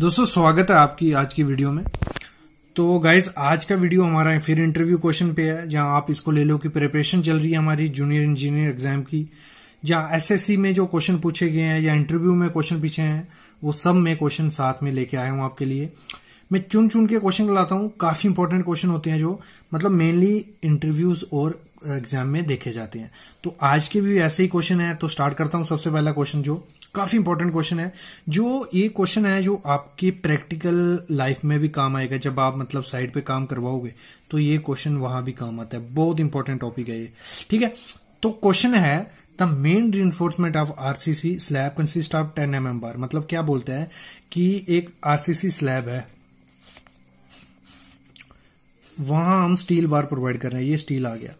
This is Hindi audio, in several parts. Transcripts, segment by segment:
दोस्तों स्वागत है आपकी आज की वीडियो में तो गाइज आज का वीडियो हमारा फिर इंटरव्यू क्वेश्चन पे है जहां आप इसको ले लो कि प्रिपरेशन चल रही है हमारी जूनियर इंजीनियर एग्जाम की जहां एसएससी में जो क्वेश्चन पूछे गए हैं या इंटरव्यू में क्वेश्चन पीछे हैं वो सब मैं क्वेश्चन साथ में लेके आया हूं आपके लिए मैं चुन चुन के क्वेश्चन लाता हूँ काफी इंपॉर्टेंट क्वेश्चन होते हैं जो मतलब मेनली इंटरव्यूज और एग्जाम में देखे जाते हैं तो आज के भी ऐसे ही क्वेश्चन है तो स्टार्ट करता हूँ सबसे पहला क्वेश्चन जो काफी इंपॉर्टेंट क्वेश्चन है जो ये क्वेश्चन है जो आपके प्रैक्टिकल लाइफ में भी काम आएगा जब आप मतलब साइड पे काम करवाओगे तो ये क्वेश्चन वहां भी काम आता है बहुत इंपॉर्टेंट टॉपिक है ये ठीक है तो क्वेश्चन है the main reinforcement of RCC slab consist of ten M bar मतलब क्या बोलते हैं कि एक आरसीसी स्लैब है वहां हम स्टील बार प्रोवाइड कर रहे हैं ये स्टील आ गया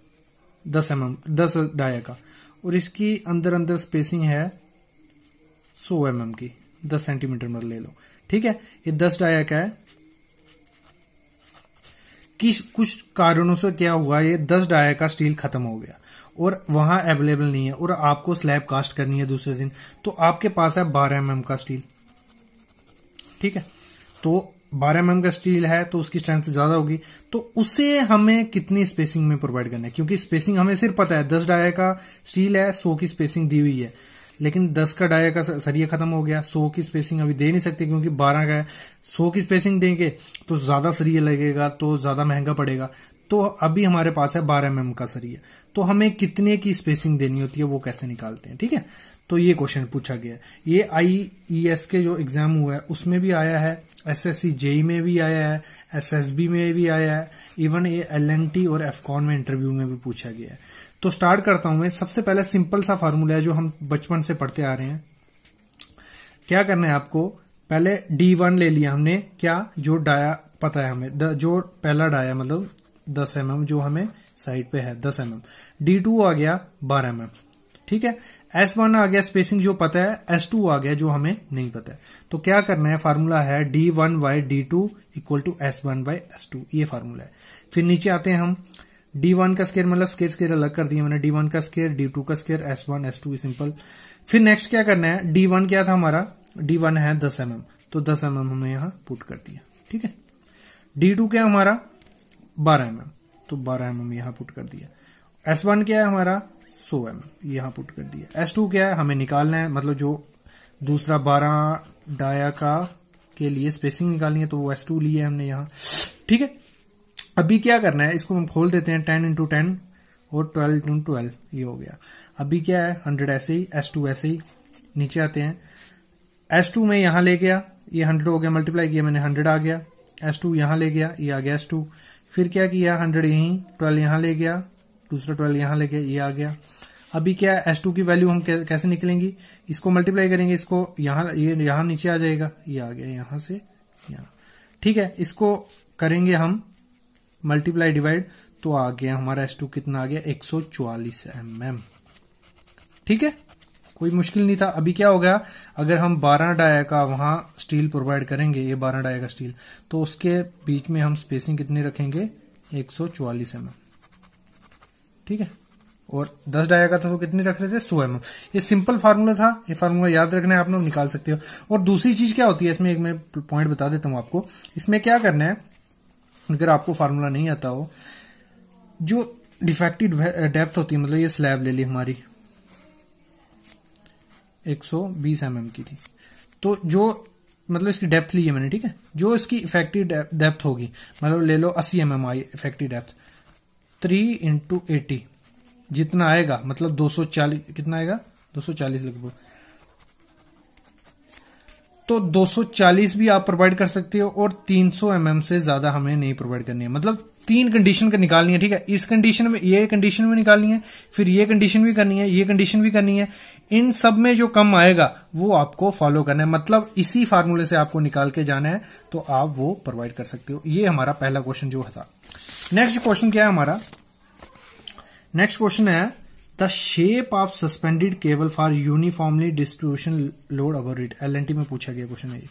दस एम mm, एम दस डाया का और इसकी अंदर अंदर स्पेसिंग है सौ एम mm की दस सेंटीमीटर मतलब ले लो ठीक है ये दस डाया का है किस कुछ कारणों से क्या हुआ ये दस डाया का स्टील खत्म हो गया और वहां अवेलेबल नहीं है और आपको स्लैब कास्ट करनी है दूसरे दिन तो आपके पास है बारह एम mm का स्टील ठीक है तो 12 एम mm का स्टील है तो उसकी स्ट्रेंथ ज्यादा होगी तो उसे हमें कितनी स्पेसिंग में प्रोवाइड करना है क्योंकि स्पेसिंग हमें सिर्फ पता है दस डाया का स्टील है सो की स्पेसिंग दी हुई है लेकिन दस का डाया का सरिया खत्म हो गया सौ की स्पेसिंग अभी दे नहीं सकते क्योंकि बारह का है सौ की स्पेसिंग देंगे तो ज्यादा सरिया लगेगा तो ज्यादा महंगा पड़ेगा तो अभी हमारे पास है बारह एम mm का सरिया तो हमें कितने की स्पेसिंग देनी होती है वो कैसे निकालते हैं ठीक है तो ये क्वेश्चन पूछा गया ये आई ई एस के जो एग्जाम हुआ है उसमें भी आया है एस एस सी जेई में भी आया है एस एस बी में भी आया है इवन ये एल एन टी और एफकॉन में इंटरव्यू में भी पूछा गया है तो स्टार्ट करता हूं मैं सबसे पहले सिंपल सा फार्मूला है जो हम बचपन से पढ़ते आ रहे हैं क्या करना है आपको पहले डी वन ले लिया हमने क्या जो डाया पता है हमें द, जो पहला डाया मतलब दस एम mm, जो हमें साइड पे है दस एम एम डी टू आ गया बारह एम mm, ठीक है एस वन आ गया स्पेसिंग जो पता है एस टू आ गया जो हमें नहीं पता है तो क्या करना है फार्मूला है D one by D two equal to S one by S two ये फार्मूला है फिर नीचे आते हैं हम डी वन का स्केयर मतलब स्केयर स्केयर अलग कर दिया मैंने डी वन का स्केयर डी टू का square S one S two simple फिर नेक्स्ट क्या करना है डी वन क्या था हमारा डी वन है दस एम mm, तो दस एम mm हमने यहां पुट कर दिया ठीक है डी टू क्या हमारा बारह एम mm, तो बारह एम एम यहां पुट कर दिया एस वन क्या है हमारा सो एम mm, यहां पुट कर दिया एस टू क्या है हमें निकालना है मतलब जो दूसरा बारह डाया का के लिए स्पेसिंग निकालनी है तो वो एस टू लिया हमने यहाँ ठीक है अभी क्या करना है इसको हम खोल देते हैं टेन इंटू टेन और ट्वेल्व इंटू ट्वेल्व ये हो गया अभी क्या है हंड्रेड ऐसे ही एस टू ऐसे ही नीचे आते हैं एस टू में यहां ले गया ये हंड्रेड हो गया मल्टीप्लाई किया मैंने हंड्रेड आ गया एस टू यहां ले गया ये आ गया एस टू फिर क्या किया हंड्रेड यहीं ट्वेल्व यहां ले गया दूसरा ट्वेल्व यहां ले गया ये आ गया अभी क्या एस टू की वैल्यू हम कैसे निकलेंगी इसको मल्टीप्लाई करेंगे इसको यहां ये यहां नीचे आ जाएगा ये आ गया यहां से यहां ठीक है इसको करेंगे हम मल्टीप्लाई डिवाइड तो आ गया हमारा एस टू कितना आ गया एक सौ चौवालीस ठीक है कोई मुश्किल नहीं था अभी क्या हो गया अगर हम 12 डाया का वहां स्टील प्रोवाइड करेंगे ये 12 डाया का स्टील तो उसके बीच में हम स्पेसिंग कितनी रखेंगे 144 mm. ठीक है और 10 डाया का था तो कितनी रख रहे थे 100 एम ये सिंपल फार्मूला था ये फार्मूला याद रखना है आप लोग निकाल सकते हो और दूसरी चीज क्या होती है इसमें एक मैं पॉइंट बता देता हूं आपको इसमें क्या करना है अगर आपको फार्मूला नहीं आता हो जो डिफेक्टिव डेप्थ होती है मतलब ये स्लैब ले ली हमारी 120 सौ mm की थी तो जो मतलब इसकी डेप्थ ली है मैंने ठीक है जो इसकी इफेक्टिव डेप्थ होगी मतलब ले लो 80 M M I effective depth three into eighty जितना आएगा मतलब 240 कितना आएगा 240 लगभग तो 240 भी आप प्रोवाइड कर सकते हो और 300 सौ mm से ज्यादा हमें नहीं प्रोवाइड करनी है मतलब तीन कंडीशन का निकालनी है ठीक है इस कंडीशन में ये कंडीशन में निकालनी है फिर ये कंडीशन भी करनी है ये कंडीशन भी करनी है इन सब में जो कम आएगा वो आपको फॉलो करना है मतलब इसी फार्मूले से आपको निकाल के जाना है तो आप वो प्रोवाइड कर सकते हो ये हमारा पहला क्वेश्चन जो था नेक्स्ट क्वेश्चन क्या है हमारा नेक्स्ट क्वेश्चन है of shape of suspended cable for uniformly distribution load L N T में पूछा गया क्वेश्चन है ये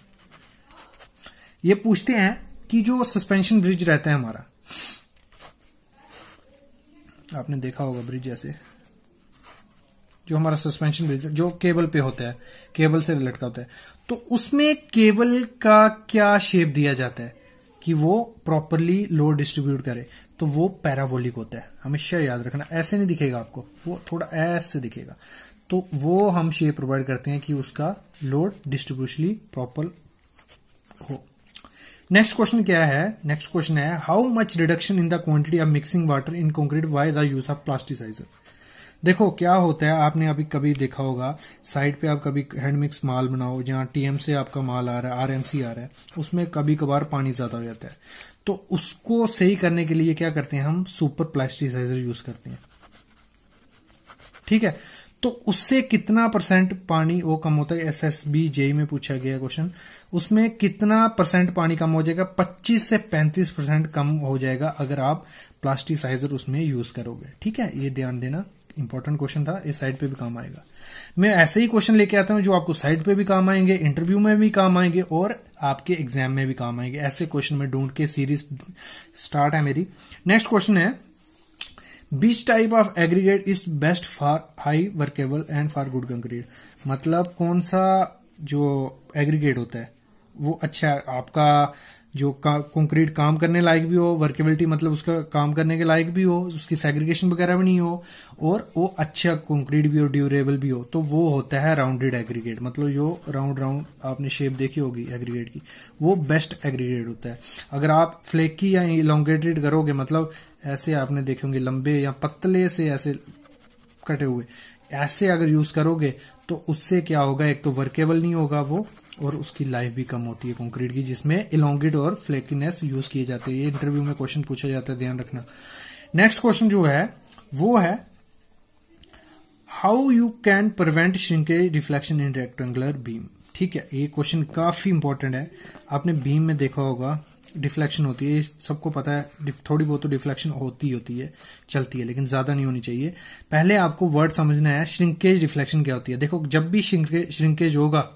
ये पूछते हैं कि जो सस्पेंशन ब्रिज रहता है हमारा आपने देखा होगा ब्रिज ऐसे जो हमारा सस्पेंशन ब्रिज जो केबल पे होता है केबल से लटका होता है तो उसमें केबल का क्या शेप दिया जाता है कि वो प्रॉपरली लोड डिस्ट्रीब्यूट करे तो वो पैराबोलिक होता है हमेशा याद रखना ऐसे नहीं दिखेगा आपको वो थोड़ा ऐसे दिखेगा तो वो हम ये प्रोवाइड करते हैं कि उसका लोड डिस्ट्रीब्यूशनली प्रॉपर हो नेक्स्ट क्वेश्चन क्या है नेक्स्ट क्वेश्चन है how much reduction in the quantity of mixing water in concrete by the use of plasticizer देखो क्या होता है आपने अभी कभी देखा होगा साइट पे आप कभी हैंडमिक्स माल बनाओ जहाँ टीएम से आपका माल आ रहा है आरएमसी आ रहा है उसमें कभी कभार पानी ज्यादा हो जाता है तो उसको सही करने के लिए क्या करते हैं हम सुपर प्लास्टिसाइजर यूज करते हैं ठीक है तो उससे कितना परसेंट पानी वो कम होता है एस एस बी में पूछा गया क्वेश्चन उसमें कितना परसेंट पानी कम हो जाएगा 25 से 35 परसेंट कम हो जाएगा अगर आप प्लास्टिसाइजर उसमें यूज करोगे ठीक है ये ध्यान देना इंपॉर्टेंट क्वेश्चन था इस साइड पे भी काम आएगा मैं ऐसे ही क्वेश्चन लेके आता हूँ जो आपको साइड पे भी काम आएंगे इंटरव्यू में भी काम आएंगे और आपके एग्जाम में भी काम आएंगे ऐसे क्वेश्चन में ढूंढ के सीरीज स्टार्ट है मेरी नेक्स्ट क्वेश्चन है which type of aggregate is best for high workable and for good concrete मतलब कौन सा जो एग्रीगेट होता है वो अच्छा आपका जो कंक्रीट काम करने लायक भी हो वर्केबिलिटी मतलब उसका काम करने के लायक भी हो उसकी सेग्रीगेशन वगैरह भी नहीं हो और वो अच्छा कंक्रीट भी हो ड्यूरेबल भी हो तो वो होता है राउंडेड एग्रीगेट मतलब जो राउंड राउंड आपने शेप देखी होगी एग्रीगेट की वो बेस्ट एग्रीगेट होता है अगर आप फ्लेकी या इलांगेटेड करोगे मतलब ऐसे आपने देखे होंगे लंबे या पतले से ऐसे कटे हुए ऐसे अगर यूज करोगे तो उससे क्या होगा एक तो वर्केबल नहीं होगा वो और उसकी लाइफ भी कम होती है कंक्रीट की जिसमें इलोंगिड और फ्लेकिनेस यूज किए जाते हैं ये इंटरव्यू में क्वेश्चन पूछा जाता है ध्यान रखना नेक्स्ट क्वेश्चन जो है वो है how you can prevent shrinkage reflection in rectangular beam ठीक है ये क्वेश्चन काफी इंपॉर्टेंट है आपने बीम में देखा होगा डिफ्लेक्शन होती है सबको पता है थोड़ी बहुत तो डिफ्लेक्शन होती होती है चलती है लेकिन ज्यादा नहीं होनी चाहिए पहले आपको वर्ड समझना है श्रिंकेज रिफ्लेक्शन क्या होती है देखो जब भी श्रिंकेज होगा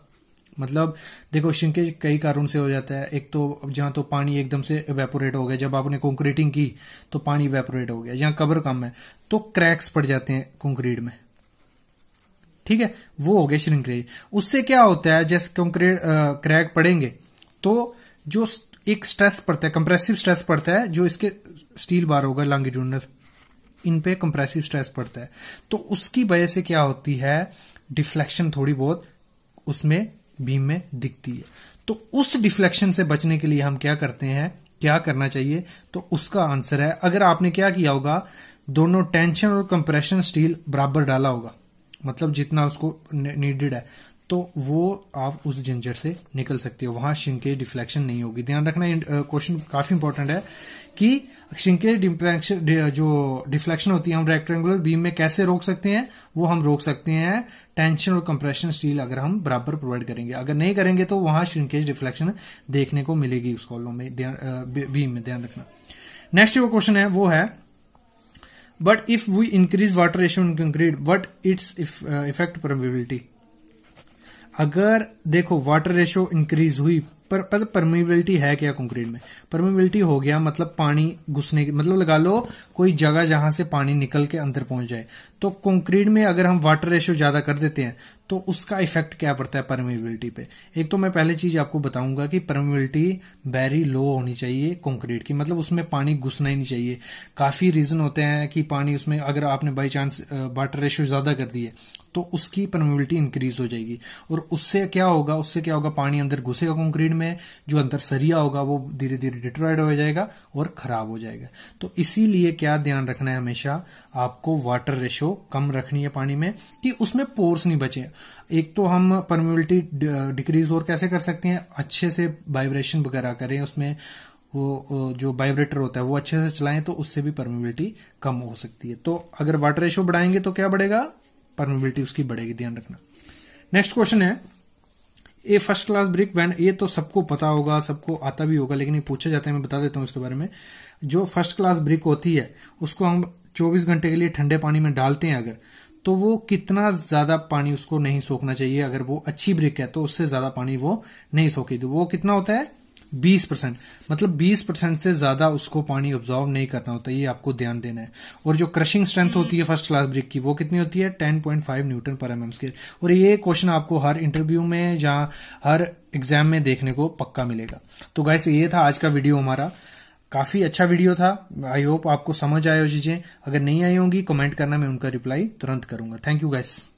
मतलब देखो श्रिंकेज कई कारण से हो जाता है एक तो जहां तो पानी एकदम से वेपोरेट हो गया जब आपने कंक्रीटिंग की तो पानी वेपोरेट हो गया जहां कवर कम है तो क्रैक्स पड़ जाते हैं कंक्रीट में ठीक है वो हो गया श्रिंकेज उससे क्या होता है जैसे कंक्रीट क्रैक पड़ेंगे तो जो एक स्ट्रेस पड़ता है कंप्रेसिव स्ट्रेस पड़ता है जो इसके स्टील बार होगा लॉन्गिट्यूडनल इन पे कंप्रेसिव स्ट्रेस पड़ता है तो उसकी वजह से क्या होती है डिफ्लेक्शन थोड़ी बहुत उसमें बीम में दिखती है तो उस डिफ्लेक्शन से बचने के लिए हम क्या करते हैं क्या करना चाहिए तो उसका आंसर है अगर आपने क्या किया होगा दोनों टेंशन और कंप्रेशन स्टील बराबर डाला होगा मतलब जितना उसको नीडेड है तो वो आप उस झंझट से निकल सकते हो वहां शिंके डिफ्लेक्शन नहीं होगी ध्यान रखना क्वेश्चन काफी इंपॉर्टेंट है कि शिंके डिफ्लेक्शन जो डिफ्लेक्शन होती है हम रेक्टेंगुलर बीम में कैसे रोक सकते हैं वो हम रोक सकते हैं टेंशन और कंप्रेशन स्टील अगर हम बराबर प्रोवाइड करेंगे अगर नहीं करेंगे तो वहां श्रिंकेज डिफ्लेक्शन देखने को मिलेगी उस कॉलम में बीम में ध्यान रखना नेक्स्ट जो क्वेश्चन है वो है but if we increase water ratio in concrete what it's effect permeability अगर देखो वाटर रेशो इंक्रीज हुई पर परमिबिलिटी है क्या कंक्रीट में परमिबिलिटी हो गया मतलब पानी घुसने की मतलब लगा लो कोई जगह जहां से पानी निकल के अंदर पहुंच जाए तो कंक्रीट में अगर हम वाटर रेशियो ज्यादा कर देते हैं तो उसका इफेक्ट क्या पड़ता है परमेबिलिटी पे एक तो मैं पहले चीज आपको बताऊंगा कि परमेबिलिटी वेरी लो होनी चाहिए कंक्रीट की मतलब उसमें पानी घुसना ही नहीं चाहिए काफी रीजन होते हैं कि पानी उसमें अगर आपने बाई चांस वाटर रेशियो ज्यादा कर दी है तो उसकी परमेबिलिटी इंक्रीज हो जाएगी और उससे क्या होगा उससे क्या होगा पानी अंदर घुसेगा कंक्रीट में जो अंदर सरिया होगा वो धीरे धीरे डिट्रॉयड हो जाएगा और खराब हो जाएगा तो इसीलिए क्या ध्यान रखना है हमेशा आपको वाटर रेशो कम रखनी है पानी में कि उसमें पोर्स नहीं बचे एक तो हम परमेबिलिटी डिक्रीज और कैसे कर सकते हैं अच्छे से वाइब्रेशन वगैरह करें उसमें वो जो वाइब्रेटर होता है वो अच्छे से चलाएं तो उससे भी परमेबिलिटी कम हो सकती है तो अगर वाटर रेशो बढ़ाएंगे तो क्या बढ़ेगा परमेबिलिटी उसकी बढ़ेगी ध्यान रखना नेक्स्ट क्वेश्चन है ये फर्स्ट क्लास ब्रिक वैन ये तो सबको पता होगा सबको आता भी होगा लेकिन ये पूछा जाता है मैं बता देता हूँ इसके बारे में जो फर्स्ट क्लास ब्रिक होती है उसको हम 24 घंटे के लिए ठंडे पानी में डालते हैं अगर तो वो कितना ज्यादा पानी उसको नहीं सोखना चाहिए अगर वो अच्छी ब्रिक है तो उससे ज्यादा पानी वो नहीं सोखेगी वो कितना होता है बीस परसेंट मतलब बीस परसेंट से ज्यादा उसको पानी ऑब्जॉर्व नहीं करना होता ये आपको ध्यान देना है और जो क्रशिंग स्ट्रेंथ होती है फर्स्ट क्लास ब्रिक की वो कितनी होती है ten point five newton per M scale और ये क्वेश्चन आपको हर इंटरव्यू में या हर एग्जाम में देखने को पक्का मिलेगा तो गाइस ये था आज का वीडियो हमारा काफी अच्छा वीडियो था आई होप आपको समझ आए हो चीजें अगर नहीं आई होंगी कमेंट करना मैं उनका रिप्लाई तुरंत करूंगा थैंक यू गाइस